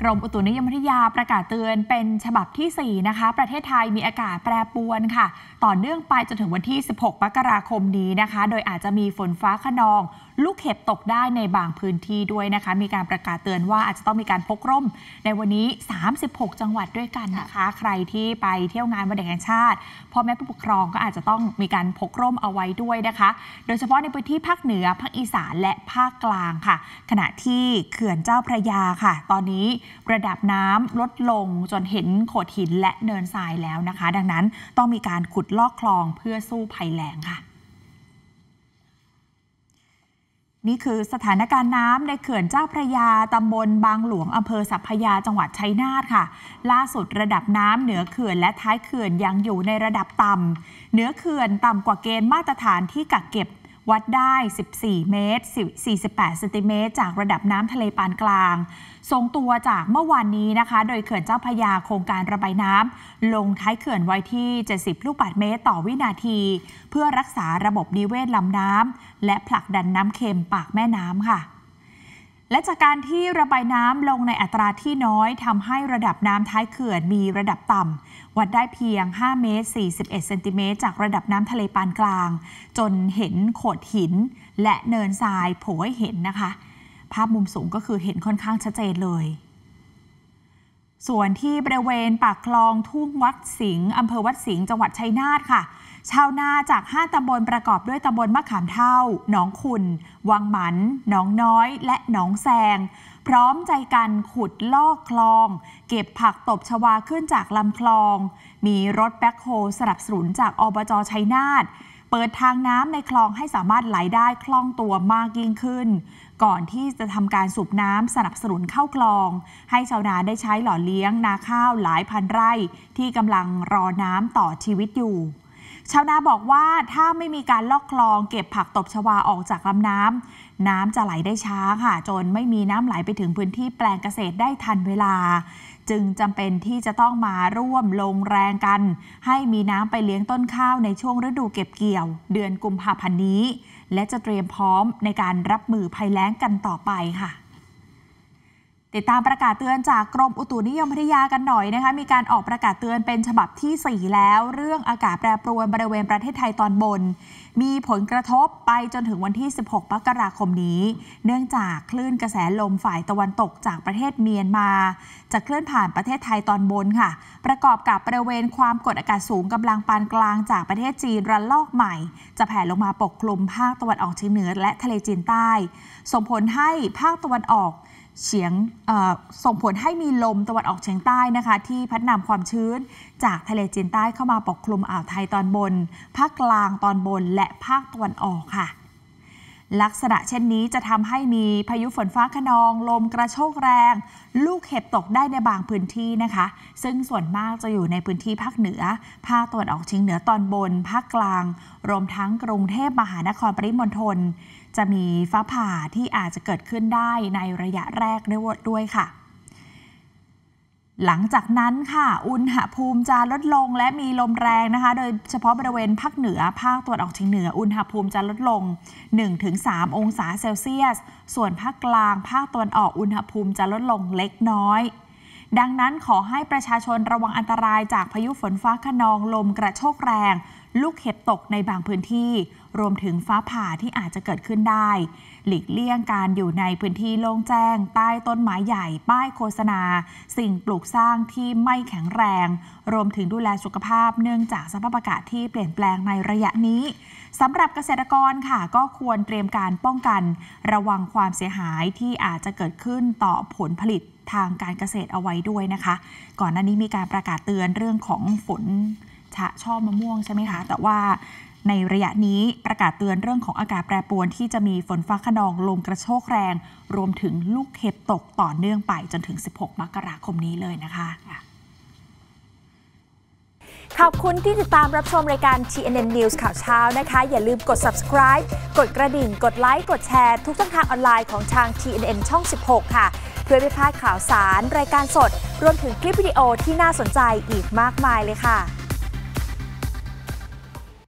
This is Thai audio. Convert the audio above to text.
กรมอุตุนิยมวิทยาประกาศเตือนเป็นฉบับที่ 4 นะคะ ประเทศไทยมีอากาศแปรปรวนค่ะ ต่อเนื่องไปจนถึงวันที่ 16มกราคมนี้นะคะ โดยอาจจะมีฝนฟ้าขนองลูกเห็บตกได้ในบางพื้นที่ด้วยนะคะ มีการประกาศเตือนว่าอาจจะต้องมีการพกร่ม ในวันนี้ 36 จังหวัดด้วยกันนะคะ ใครที่ไปเที่ยวงานวันเด็กแห่งชาติพ่อแม่ผู้ปกครองก็อาจจะต้องมีการพกร่มเอาไว้ด้วยนะคะ โดยเฉพาะในพื้นที่ภาคเหนือภาคอีสานและภาคกลางค่ะ ขณะที่เขื่อนเจ้าพระยาค่ะ ตอนนี้ระดับน้ำลดลงจนเห็นโขดหินและเนินทรายแล้วนะคะ ดังนั้นต้องมีการขุดลอกคลองเพื่อสู้ภัยแล้งค่ะนี่คือสถานการณ์น้ำในเขื่อนเจ้าพระยาตำบลบางหลวงอำเภอสัพพยาจังหวัดชัยนาทค่ะ ล่าสุดระดับน้ำเหนือเขื่อนและท้ายเขื่อนยังอยู่ในระดับต่ำ เหนือเขื่อนต่ำกว่าเกณฑ์มาตรฐานที่กักเก็บวัดได้ 14 เมตร 48เซนติเมตร จากระดับน้ำทะเลปานกลาง ทรงตัวจากเมื่อวานนี้นะคะ โดยเขื่อนเจ้าพยาโครงการระบายน้ำลงท้ายเขื่อนไว้ที่ 70 ลูกบาศก์เมตรต่อวินาที เพื่อรักษาระบบนิเวศลำน้ำและผลักดันน้ำเค็มปากแม่น้ำค่ะและจากการที่ระบายน้ำลงในอัตราที่น้อยทำให้ระดับน้ำท้ายเขื่อน มีระดับต่ำวัดได้เพียง5เมตร41 เซนติเมตร จากระดับน้ำทะเลปานกลาง จนเห็นโขดหิน และเนินทรายโผล่ให้เห็นนะคะ ภาพมุมสูงก็คือเห็นค่อนข้างชัดเจนเลย ส่วนที่บริเวณปากคลองทุ่งวัดสิงห์อำเภอวัดสิงห์จังหวัดชัยนาทค่ะชาวนาจาก5ตำบลประกอบด้วยตำบลมะขามเท่า หนองขุนวังหมัน หนองน้อย และหนองแซง พร้อมใจกันขุดลอกคลอง เก็บผักตบชวาขึ้นจากลำคลอง มีรถแบ็คโฮสนับสนุนจากอบจชัยนาทเปิดทางน้ำในคลองให้สามารถไหลได้คล่องตัวมากยิ่งขึ้น ก่อนที่จะทำการสูบน้ำสนับสนุนเข้าคลอง ให้ชาวนาได้ใช้หล่อเลี้ยง นาข้าวหลายพันไร่ที่กำลังรอน้ำต่อชีวิตอยู่ชาวนาบอกว่าถ้าไม่มีการลอกคลองเก็บผักตบชวาออกจากลำน้ำ น้ำจะไหลได้ช้าค่ะ จนไม่มีน้ำไหลไปถึงพื้นที่แปลงเกษตรได้ทันเวลา จึงจำเป็นที่จะต้องมาร่วมลงแรงกันให้มีน้ำไปเลี้ยงต้นข้าวในช่วงฤดูเก็บเกี่ยวเดือนกุมภาพันธ์นี้ และจะเตรียมพร้อมในการรับมือภัยแล้งกันต่อไปค่ะติดตามประกาศเตือนจากกรมอุตุนิยมวิทยากันหน่อยนะคะ มีการออกประกาศเตือนเป็นฉบับที่ 4 แล้ว เรื่องอากาศแปรปรวนบริเวณประเทศไทยตอนบน มีผลกระทบไปจนถึงวันที่ 16มกราคมนี้ เนื่องจากคลื่นกระแสลมฝ่ายตะวันตกจากประเทศเมียนมาจะเคลื่อนผ่านประเทศไทยตอนบนค่ะ ประกอบกับบริเวณความกดอากาศสูงกำลังปานกลาง จากประเทศจีนระลอกใหม่ จะแผ่ลงมาปกคลุมภาคตะวันออกเฉียงเหนือและทะเลจีนใต้ส่งผลให้ภาคตะวันออกเฉียงส่งผลให้มีลมตะวันออกเฉียงใต้นะคะ ที่พัดนำความชื้นจากทะเลจีนใต้เข้ามาปกคลุมอ่าวไทยตอนบนภาคกลางตอนบนและภาคตะวันออกค่ะลักษณะเช่นนี้จะทำให้มีพายุฝนฟ้าขนองลมกระโชกแรง ลูกเห็บตกได้ในบางพื้นที่นะคะ ซึ่งส่วนมากจะอยู่ในพื้นที่ภาคเหนือ ภาคตะวันออกเฉียงเหนือตอนบนภาคกลาง รวมทั้งกรุงเทพมหานครปริมณฑลจะมีฟ้าผ่าที่อาจจะเกิดขึ้นได้ในระยะแรกด้วยค่ะหลังจากนั้นค่ะอุณหภูมิจะลดลงและมีลมแรงนะคะโดยเฉพาะบริเวณภาคเหนือภาคตะวันออกเฉียงเหนือ อุณหภูมิจะลดลง 1-3 องศาเซลเซียส ส่วนภาคกลางภาคตะวันออกอุณหภูมิจะลดลงเล็กน้อย ดังนั้นขอให้ประชาชนระวังอันตรายจากพายุฝนฟ้าคะนองลมกระโชกแรงลูกเห็บตกในบางพื้นที่ รวมถึงฟ้าผ่าที่อาจจะเกิดขึ้นได้ หลีกเลี่ยงการอยู่ในพื้นที่โล่งแจ้ง ใต้ต้นไม้ใหญ่ ป้ายโฆษณา สิ่งปลูกสร้างที่ไม่แข็งแรง รวมถึงดูแลสุขภาพ เนื่องจากสภาพอากาศที่เปลี่ยนแปลงในระยะนี้ สำหรับเกษตรกรค่ะ ก็ควรเตรียมการป้องกัน ระวังความเสียหายที่อาจจะเกิดขึ้นต่อผลผลิตทางการเกษตรเอาไว้ด้วยนะคะ ก่อนหน้านี้มีการประกาศเตือนเรื่องของฝนชะช่อมะม่วงใช่ไหมคะ แต่ว่าในระยะนี้ประกาศเตือนเรื่องของอากาศแปรปรวนที่จะมีฝนฟ้าขนองลมกระโชกแรง รวมถึงลูกเห็บตกต่อเนื่องไปจนถึง 16มกราคมนี้เลยนะคะขอบคุณที่ติดตามรับชมรายการ TNN News ข่าวเช้านะคะ อย่าลืมกด subscribe กดกระดิ่งกดไลค์กดแชร์ทุกช่องทางออนไลน์ของทาง TNN ช่อง 16 ค่ะ เพื่อไม่พลาดข่าวสารรายการสด รวมถึงคลิปวิดีโอที่น่าสนใจอีกมากมายเลยค่ะ